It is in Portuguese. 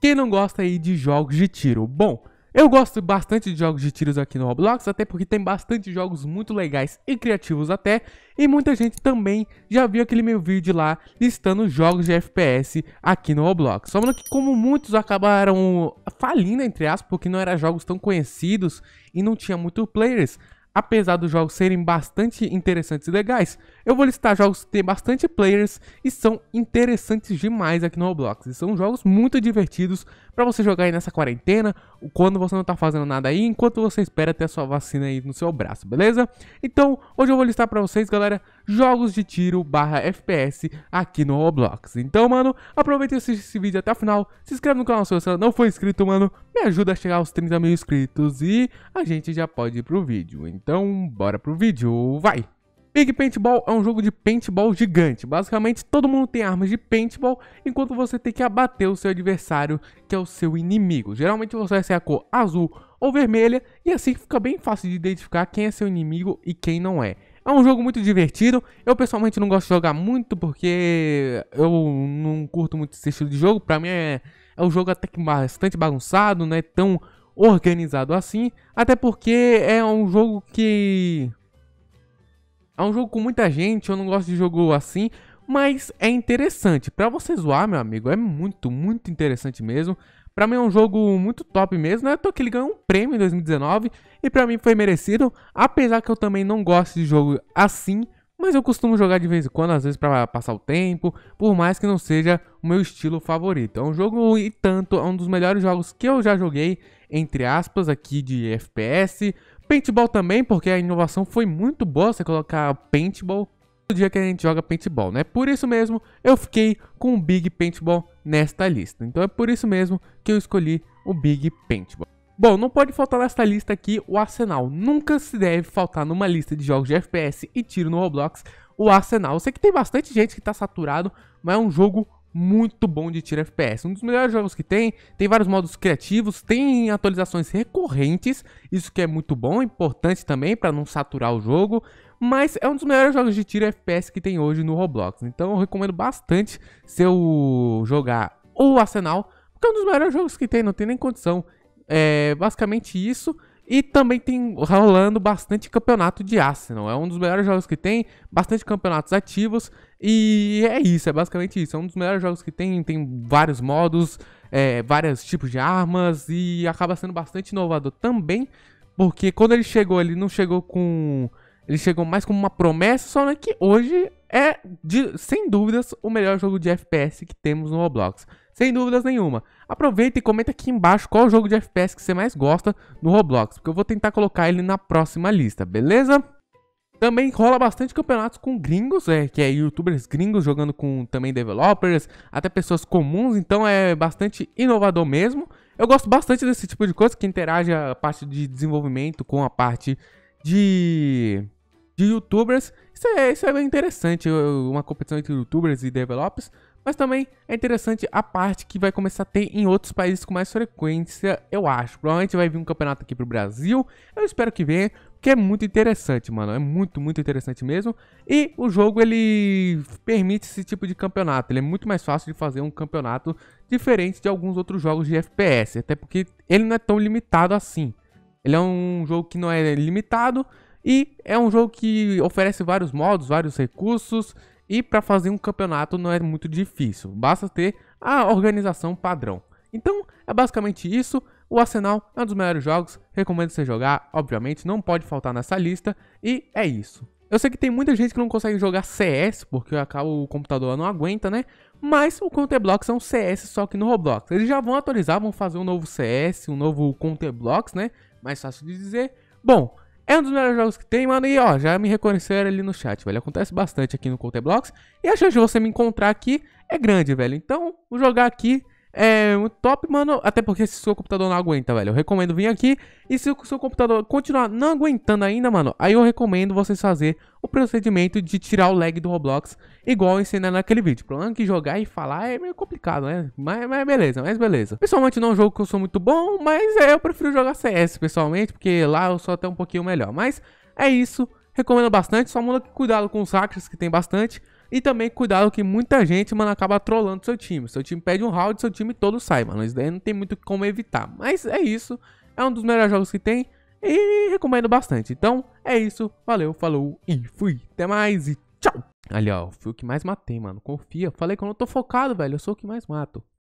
Quem não gosta aí de jogos de tiro? Bom, eu gosto bastante de jogos de tiros aqui no Roblox, até porque tem bastante jogos muito legais e criativos até, e muita gente também já viu aquele meu vídeo lá listando jogos de FPS aqui no Roblox. Só que como muitos acabaram falindo, entre aspas, porque não eram jogos tão conhecidos e não tinha muito players, apesar dos jogos serem bastante interessantes e legais, eu vou listar jogos que têm bastante players e são interessantes demais aqui no Roblox. E são jogos muito divertidos para você jogar aí nessa quarentena, quando você não tá fazendo nada aí, enquanto você espera ter a sua vacina aí no seu braço, beleza? Então, hoje eu vou listar para vocês, galera, jogos de tiro barra FPS aqui no Roblox. Então, mano, aproveita e assiste esse vídeo até o final. Se inscreve no canal se você não for inscrito, mano. Me ajuda a chegar aos 30 mil inscritos e a gente já pode ir pro vídeo. Então, bora pro vídeo, vai! Big Paintball é um jogo de paintball gigante. Basicamente, todo mundo tem armas de paintball, enquanto você tem que abater o seu adversário, que é o seu inimigo. Geralmente você vai ser a cor azul ou vermelha, e assim fica bem fácil de identificar quem é seu inimigo e quem não é. É um jogo muito divertido. Eu pessoalmente não gosto de jogar muito porque eu não curto muito esse estilo de jogo. Pra mim é, é um jogo até que bastante bagunçado, não é tão organizado assim. Até porque é um jogo que. É um jogo com muita gente, eu não gosto de jogo assim. Mas é interessante. Para você zoar, meu amigo, é muito, muito interessante mesmo. Para mim é um jogo muito top mesmo, né? Tô que ele ganhou um prêmio em 2019 e para mim foi merecido, apesar que eu também não gosto de jogo assim, mas eu costumo jogar de vez em quando, às vezes para passar o tempo, por mais que não seja o meu estilo favorito. É um jogo e tanto, é um dos melhores jogos que eu já joguei, entre aspas, aqui de FPS. Paintball também, porque a inovação foi muito boa, você colocar paintball dia que a gente joga paintball, né? Por isso mesmo eu fiquei com o Big Paintball nesta lista. Então é por isso mesmo que eu escolhi o Big Paintball. Bom, não pode faltar nesta lista aqui o Arsenal. Nunca se deve faltar numa lista de jogos de FPS e tiro no Roblox o Arsenal. Eu sei que tem bastante gente que tá saturado, mas é um jogo muito bom de tiro FPS. Um dos melhores jogos que tem, tem vários modos criativos, tem atualizações recorrentes, isso que é muito bom, importante também para não saturar o jogo mas é um dos melhores jogos de tiro FPS que tem hoje no Roblox. Então eu recomendo bastante se eu jogar o Arsenal, porque é um dos melhores jogos que tem, não tem nem condição. É basicamente isso. E também tem rolando bastante campeonato de Arsenal. É um dos melhores jogos que tem, bastante campeonatos ativos. E é isso, é basicamente isso. É um dos melhores jogos que tem, tem vários modos, é, vários tipos de armas e acaba sendo bastante inovador também. Porque quando ele chegou, ele não chegou com ele chegou mais como uma promessa, só né, que hoje é, de, sem dúvidas, o melhor jogo de FPS que temos no Roblox. Sem dúvidas nenhuma. Aproveita e comenta aqui embaixo qual jogo de FPS que você mais gosta no Roblox, porque eu vou tentar colocar ele na próxima lista, beleza? Também rola bastante campeonatos com gringos, é, que é youtubers gringos jogando com também developers, até pessoas comuns, então é bastante inovador mesmo. Eu gosto bastante desse tipo de coisa que interage a parte de desenvolvimento com a parte de de youtubers. Isso é, isso é interessante, uma competição entre youtubers e developers. Mas também é interessante a parte que vai começar a ter em outros países com mais frequência, eu acho. Provavelmente vai vir um campeonato aqui pro Brasil. Eu espero que venha, porque é muito interessante, mano. É muito, muito interessante mesmo. E o jogo, ele permite esse tipo de campeonato. Ele é muito mais fácil de fazer um campeonato diferente de alguns outros jogos de FPS. Até porque ele não é tão limitado assim. Ele é um jogo que não é limitado, e é um jogo que oferece vários modos, vários recursos, e para fazer um campeonato não é muito difícil, basta ter a organização padrão. Então é basicamente isso. O Arsenal é um dos melhores jogos, recomendo você jogar, obviamente, não pode faltar nessa lista, e é isso. Eu sei que tem muita gente que não consegue jogar CS, porque acaba o computador não aguenta, né? Mas o Counterblocks é um CS só que no Roblox. Eles já vão atualizar, vão fazer um novo CS, um novo Counterblocks, né? Mais fácil de dizer. Bom, é um dos melhores jogos que tem, mano. E ó, já me reconheceram ali no chat, velho. Acontece bastante aqui no Conteblocks. E a chance de você me encontrar aqui é grande, velho. Então, vou jogar aqui é um top, mano. Até porque se o seu computador não aguenta, velho, eu recomendo vir aqui. E se o seu computador continuar não aguentando ainda, mano, aí eu recomendo vocês fazer o procedimento de tirar o lag do Roblox, igual eu ensinei naquele vídeo. O que jogar e falar é meio complicado, né? Mas, mas beleza, mas beleza. Pessoalmente não é um jogo que eu sou muito bom, mas é, eu prefiro jogar CS, pessoalmente, porque lá eu sou até um pouquinho melhor. Mas é isso, recomendo bastante, só muda cuidado com os hackers que tem bastante. E também cuidado que muita gente, mano, acaba trollando seu time. Seu time pede um round, seu time todo sai, mano. Isso daí não tem muito como evitar. Mas é isso. É um dos melhores jogos que tem. E recomendo bastante. Então, é isso. Valeu, falou e fui. Até mais e tchau. Ali, ó. Fui o que mais matei, mano. Confia. Falei que eu não tô focado, velho. Eu sou o que mais mato.